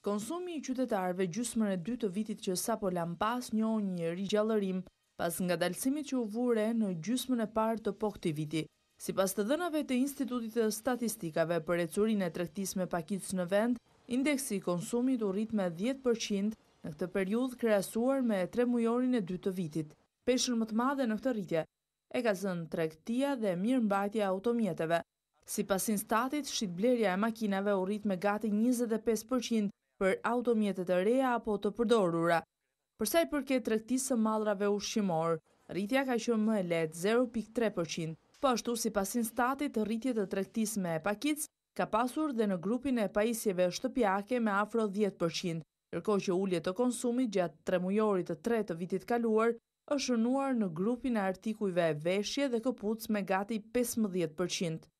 Konsumi i qytetarve gjysmën e dytë të vitit që sapo lan pas njëo një rigjallërim pas ngadalësimit që u në gjysmën e parë të po këtij viti. Sipas të dhënave të Institutit të Statistikave për ecurinë e tregtisë me pakicë në vend, indeksi i konsumit u rrit me 10% në këtë periudhë krahasuar me tre mujorin e dytë të vitit. Peshën më të madhe në këtë rritje e ka zënë tregtia dhe mirëmbajtja e automjeteve. Sipas Instatit, shitblerja e makinave u rrit me gati 25% për automjetet e reja apo të përdorura. Përsa i përket rektisë së madrave ushqimor, rritja ka qënë më e letë 0.3%, pashtu po si pasin statit rritjet e rektisë me pakic, ka pasur dhe në grupin e paisjeve shtëpjake me afro 10%, tërko që ullje të konsumit gjatë tre mujorit të tre të vitit kaluar, është shënuar në grupin e artikujve e veshje dhe këpuc me gati 15%.